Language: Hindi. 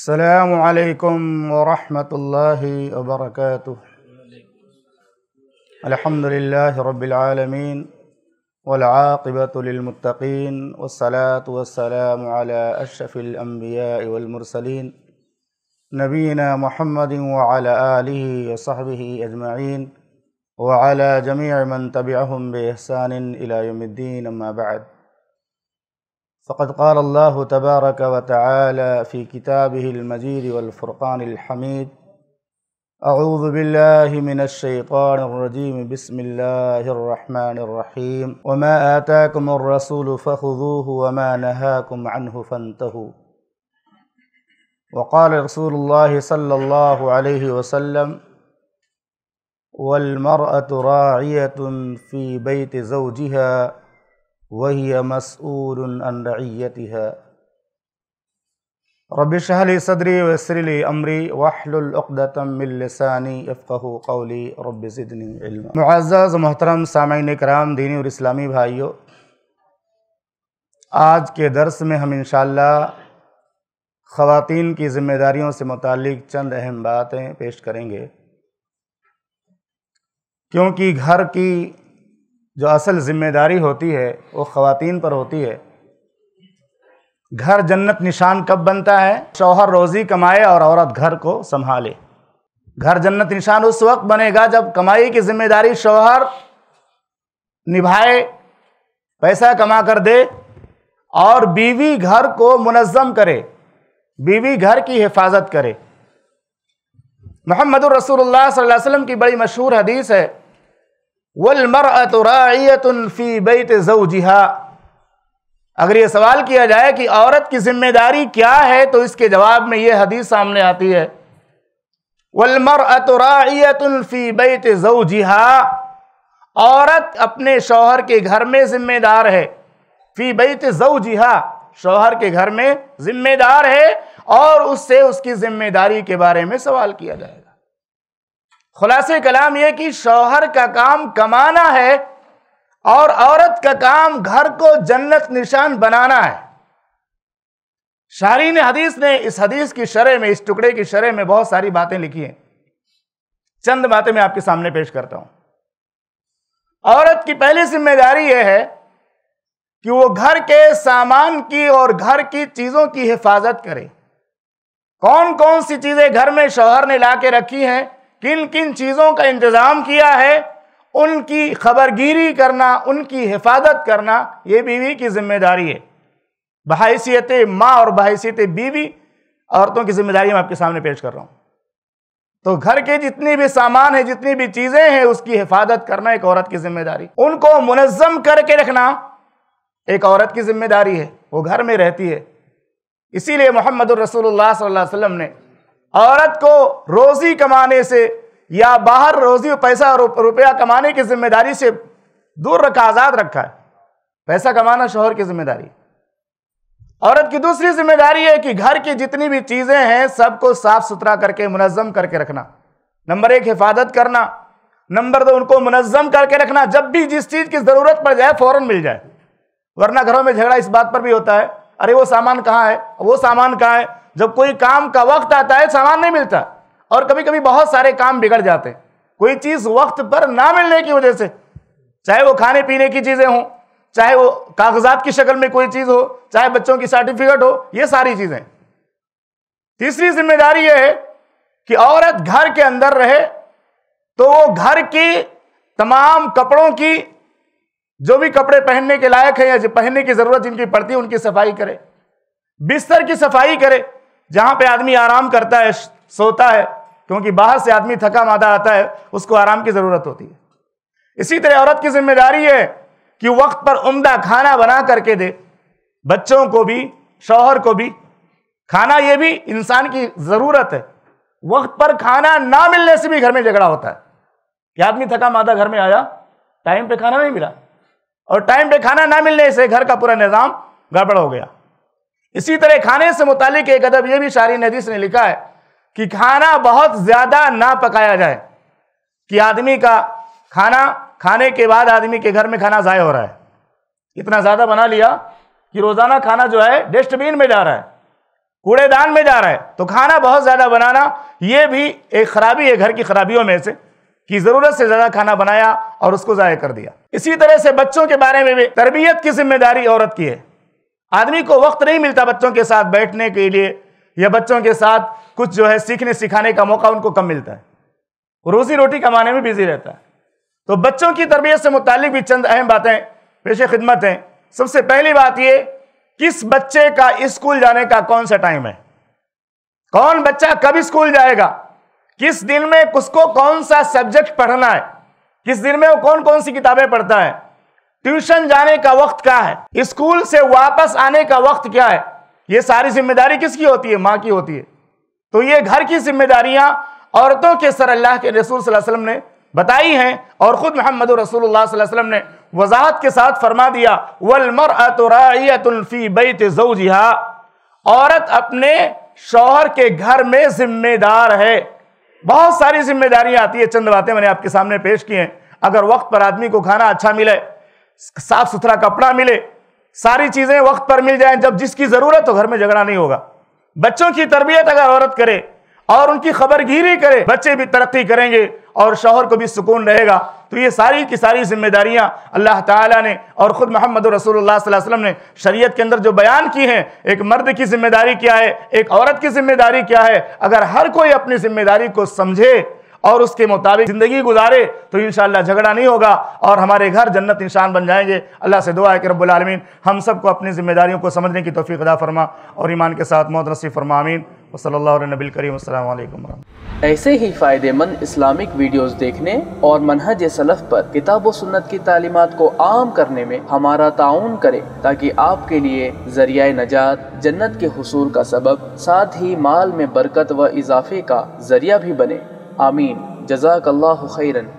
السلام عليكم ورحمة الله وبركاته الحمد لله رب العالمين والعاقبة للمتقين والصلاة والسلام على أشرف الأنبياء والمرسلين نبينا محمد وعلى آله وصحبه أجمعين وعلى جميع من تبعهم بإحسان إلى يوم الدين أما بعد فقد قال الله تبارك وتعالى في كتابه المجيد والفرقان الحميد أعوذ بالله من الشيطان الرجيم بسم الله الرحمن الرحيم وما آتاكم الرسول فخذوه وما نهاكم عنه فانتهوا وقال رسول الله صلى الله عليه وسلم والمرأة راعية في بيت زوجها वही मसूर है रबिशहली सदरी वसरली अमरी वाहलतमिलसानी फ़क़ौली रबिसदनीज़ मोहतरम सामिन कराम दीनी और इस्लामी भाइयों आज के दरस में हम इन ख़वातीन की ज़िम्मेदारियों से मतलब चंद अहम बातें पेश करेंगे क्योंकि घर की जो असल ज़िम्मेदारी होती है वो ख़वातीन पर होती है घर जन्नत निशान कब बनता है शौहर रोज़ी कमाए और औरत घर को संभाले घर जन्नत निशान उस वक्त बनेगा जब कमाई की जिम्मेदारी शौहर निभाए पैसा कमा कर दे और बीवी घर को मुनज़म करे बीवी घर की हिफाजत करे मोहम्मद रसूलुल्लाह सल्लल्लाहु अलैहि वसल्लम की बड़ी मशहूर हदीस है वलमरतरायतफ़ी बैत जहा अगर ये सवाल किया जाए कि औरत की जिम्मेदारी क्या है तो इसके जवाब में यह हदीस सामने आती है वलमर वलमरतरायतफ़ी बैत जहा औरत अपने शौहर के घर में जिम्मेदार है फ़ी बैत जहा शौहर के घर में जिम्मेदार है और उससे उसकी जिम्मेदारी के बारे में सवाल किया जाएगा खुलासे कलाम यह कि शौहर का काम कमाना है और औरत का काम घर को जन्नत निशान बनाना है शारीन हदीस ने इस हदीस की शरह में इस टुकड़े की शरह में बहुत सारी बातें लिखी हैं चंद बातें मैं आपके सामने पेश करता हूं औरत की पहली जिम्मेदारी यह है कि वो घर के सामान की और घर की चीज़ों की हिफाजत करे कौन कौन सी चीज़ें घर में शौहर ने ला के रखी हैं किन किन चीज़ों का इंतज़ाम किया है उनकी खबरगिरी करना उनकी हिफाजत करना ये बीवी की जिम्मेदारी है बहसीत माँ और बहसीत बीवी औरतों की जिम्मेदारी मैं आपके सामने पेश कर रहा हूँ तो घर के जितनी भी सामान है जितनी भी चीज़ें हैं उसकी हिफाजत करना एक औरत की जिम्मेदारी उनको मुनज़म करके रखना एक औरत की जिम्मेदारी है वो घर में रहती है इसीलिए मोहम्मद रसूलुल्लाह सल्लल्लाहु अलैहि वसल्लम ने औरत को रोजी कमाने से या बाहर रोजी पैसा रुपया कमाने की जिम्मेदारी से दूर रखा आज़ाद रखा है पैसा कमाना शोहर की जिम्मेदारी औरत की दूसरी जिम्मेदारी है कि घर की जितनी भी चीज़ें हैं सबको साफ सुथरा करके मुनज़म करके रखना नंबर एक हिफाजत करना नंबर दो उनको मुनज़म करके रखना जब भी जिस चीज़ की ज़रूरत पड़ जाए फ़ौरन मिल जाए वरना घरों में झगड़ा इस बात पर भी होता है अरे वो सामान कहाँ है वो सामान कहाँ है जब कोई काम का वक्त आता है सामान नहीं मिलता और कभी कभी बहुत सारे काम बिगड़ जाते हैं कोई चीज़ वक्त पर ना मिलने की वजह से चाहे वो खाने पीने की चीज़ें हों चाहे वो कागजात की शक्ल में कोई चीज़ हो चाहे बच्चों की सर्टिफिकेट हो ये सारी चीज़ें तीसरी जिम्मेदारी यह है कि औरत घर के अंदर रहे तो वो घर की तमाम कपड़ों की जो भी कपड़े पहनने के लायक है या पहनने की ज़रूरत जिनकी पड़ती है उनकी सफाई करे बिस्तर की सफाई करे जहां पे आदमी आराम करता है सोता है क्योंकि बाहर से आदमी थका मादा आता है उसको आराम की ज़रूरत होती है इसी तरह औरत की जिम्मेदारी है कि वक्त पर उम्दा खाना बना करके दे बच्चों को भी शौहर को भी खाना ये भी इंसान की ज़रूरत है वक्त पर खाना ना मिलने से भी घर में झगड़ा होता है कि आदमी थका मादा घर में आया टाइम पे खाना नहीं मिला और टाइम पे खाना ना मिलने से घर का पूरा निज़ाम गड़बड़ हो गया इसी तरह खाने से मुतालिक एक अदब यह भी शारी नदीस ने लिखा है कि खाना बहुत ज़्यादा ना पकाया जाए कि आदमी का खाना खाने के बाद आदमी के घर में खाना ज़ाय हो रहा है इतना ज़्यादा बना लिया कि रोज़ाना खाना जो है डस्टबिन में जा रहा है कूड़ेदान में जा रहा है तो खाना बहुत ज़्यादा बनाना ये भी एक ख़राबी है घर की खराबियों में से कि ज़रूरत से ज़्यादा खाना बनाया और उसको ज़ाय कर दिया इसी तरह से बच्चों के बारे में भी तरबियत की जिम्मेदारी औरत की है आदमी को वक्त नहीं मिलता बच्चों के साथ बैठने के लिए या बच्चों के साथ कुछ जो है सीखने सिखाने का मौका उनको कम मिलता है रोजी रोटी कमाने में बिजी रहता है तो बच्चों की तरबियत से मुतालिक भी चंद अहम बातें पेश खिदमत हैं सबसे पहली बात ये किस बच्चे का स्कूल जाने का कौन सा टाइम है कौन बच्चा कब स्कूल जाएगा किस दिन में उसको कौन सा सब्जेक्ट पढ़ना है किस दिन में वो कौन कौन सी किताबें पढ़ता है ट्यूशन जाने का वक्त क्या है स्कूल से वापस आने का वक्त क्या है ये सारी जिम्मेदारी किसकी होती है माँ की होती है तो ये घर की जिम्मेदारियां औरतों के सर अल्लाह के रसूल वसलम ने बताई हैं और ख़ुद मोहम्मद रसूल वसलम ने वजाहत के साथ फरमा दिया वलमर अतुल्फ़ी बैत जिहा औरत अपने शौहर के घर में जिम्मेदार है बहुत सारी जिम्मेदारियां आती है चंद बातें मैंने आपके सामने पेश की हैं अगर वक्त पर आदमी को खाना अच्छा मिले साफ सुथरा कपड़ा मिले सारी चीज़ें वक्त पर मिल जाएं जब जिसकी ज़रूरत हो घर में झगड़ा नहीं होगा बच्चों की तरबियत अगर औरत करे और उनकी खबर गिरी करे बच्चे भी तरक्की करेंगे और शोहर को भी सुकून रहेगा तो ये सारी की सारी जिम्मेदारियां अल्लाह ताला ने और ख़ुद मोहम्मद रसूलुल्लाह सल्लल्लाहु अलैहि वसल्लम ने शरीयत के अंदर जो बयान की हैं एक मर्द की जिम्मेदारी क्या है एक औरत की जिम्मेदारी क्या है अगर हर कोई अपनी जिम्मेदारी को समझे और उसके मुताबिक ज़िंदगी गुजारे तो इन झगड़ा नहीं होगा और हमारे घर जन्नत इंसान बन जाएंगे अल्लाह से दुआ है कि आलमीन हम सबको अपनी जिम्मेदारियों को समझने की तोफ़ी अदा फरमा और ईमान के साथ मोहत फरमा फरमामीन वसलबिल करीम ऐसे ही फ़ायदेमंद इस्लामिक वीडियोस देखने और मनहज सलफ़ पर किताब व सुन्नत की तालीमत को आम करने में हमारा ताउन करें ताकि आपके लिए जरिया नजात जन्नत के हसूल का सबब साथ ही माल में बरकत व इजाफे का जरिया भी बने आमीन जजाकल्ला खैरन